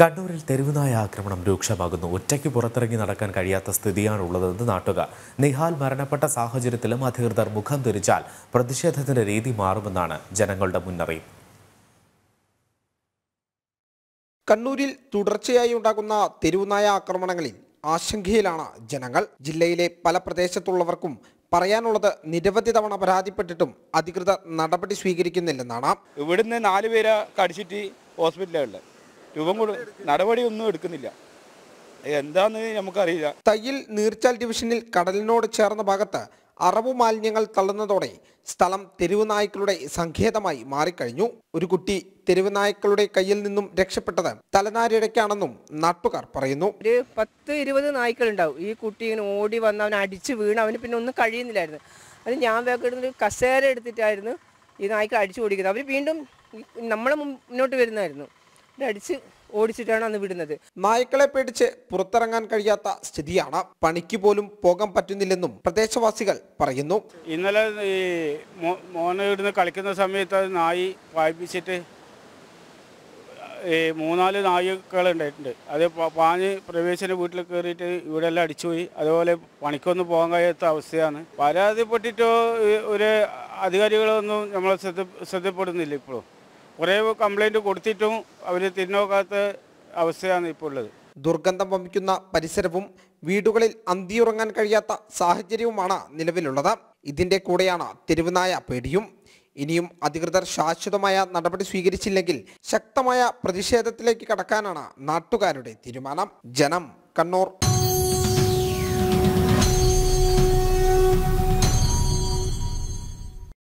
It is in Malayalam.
കണ്ണൂരിൽ തെരുവുനായ ആക്രമണം രൂക്ഷമാകുന്നു ഒറ്റയ്ക്ക് പുറത്തിറങ്ങി നടക്കാൻ കഴിയാത്ത സ്ഥിതിയാണുള്ളതെന്ന് നാട്ടുകാർ നിഹാൽ മരണപ്പെട്ട സാഹചര്യത്തിലും അധികൃതർ മുഖം തിരിച്ചാൽ പ്രതിഷേധത്തിന്റെ രീതി മാറുമെന്നാണ് ജനങ്ങളുടെ മുന്നറിയിപ്പ് കണ്ണൂരിൽ തുടർച്ചയായി ഉണ്ടാകുന്ന തെരുവുനായ ആക്രമണങ്ങളിൽ ആശങ്കയിലാണ് ജനങ്ങൾ ജില്ലയിലെ പല പ്രദേശത്തുള്ളവർക്കും പറയാനുള്ളത് നിരവധി തവണ പരാതിപ്പെട്ടിട്ടും അധികൃതർ നടപടി സ്വീകരിക്കുന്നില്ലെന്നാണ് ഇവിടുന്ന് നാലുപേരെ കടിച്ചിട്ട് ഹോസ്പിറ്റലുകളിൽ രൂപം കൊടുക്കും നടപടിയൊന്നും എടുക്കുന്നില്ല എന്താണെന്ന് നമുക്കറിയില്ല തയ്യിൽ നീർച്ചാൽ ഡിവിഷനിൽ കടലിനോട് ചേർന്ന ഭാഗത്ത് അറവു മാലിന്യങ്ങൾ തള്ളുന്നതോടെ സ്ഥലം നായ്ക്കളുടെ സങ്കേതമായി മാറിക്കഴിഞ്ഞു ഒരു കുട്ടി നായ്ക്കളുടെ കയ്യിൽ നിന്നും രക്ഷപ്പെട്ടത് തലനാരിടയ്ക്കാണെന്നും നാട്ടുകാർ പറയുന്നു ഒരു പത്ത് ഇരുപത് നായ്ക്കൾ ഉണ്ടാവും ഈ കുട്ടി ഇങ്ങനെ ഓടി വന്ന് അവൻ അടിച്ചു വീണ് അവന് പിന്നെ ഒന്നും കഴിയുന്നില്ലായിരുന്നു അത് ഞാൻ വേഗം കസേര എടുത്തിട്ടായിരുന്നു ഈ നായ്ക്കൾ അടിച്ചു ഓടിക്കുന്നത് അവർ വീണ്ടും നമ്മളെ മുന്നോട്ട് വരുന്നായിരുന്നു അടിച്ച് ഓടിച്ചിട്ടാണ് അന്ന് വിടുന്നത് നായ്ക്കളെ പേടിച്ച് പുറത്തിറങ്ങാൻ കഴിയാത്ത സ്ഥിതിയാണ് പണിക്ക് പോലും പോകാൻ പറ്റുന്നില്ലെന്നും പ്രദേശവാസികൾ പറയുന്നു ഇന്നലെ ഈ മോനെ ഇവിടുന്ന് കളിക്കുന്ന സമയത്ത് നായി വായിപ്പിച്ചിട്ട് മൂന്നാല് നായികൾ ഉണ്ടായിട്ടുണ്ട് അത് പാഞ്ഞ് പ്രവേശന വീട്ടിൽ കയറിയിട്ട് എല്ലാം അടിച്ചുപോയി അതുപോലെ പണിക്കൊന്നും പോകാൻ കഴിയാത്ത അവസ്ഥയാണ് പരാതിപ്പെട്ടിട്ടോ ഒരു അധികാരികളൊന്നും നമ്മളെ ശ്രദ്ധ ശ്രദ്ധപ്പെടുന്നില്ല ഇപ്പോഴും കുറേ കംപ്ലൈൻറ്റ് കൊടുത്തിട്ടും അവർ തിരിഞ്ഞോക്കാത്ത അവസ്ഥയാണ് ഇപ്പോൾ ഉള്ളത് ദുർഗന്ധം വമിക്കുന്ന പരിസരവും വീടുകളിൽ അന്തിയുറങ്ങാൻ കഴിയാത്ത സാഹചര്യവുമാണ് നിലവിലുള്ളത് ഇതിന്റെ കൂടെയാണ് തെരുവുനായ പേടിയും ഇനിയും അധികൃതർ ശാശ്വതമായ നടപടി സ്വീകരിച്ചില്ലെങ്കിൽ ശക്തമായ പ്രതിഷേധത്തിലേക്ക് കടക്കാനാണ് നാട്ടുകാരുടെ തീരുമാനം ജനം കണ്ണൂർ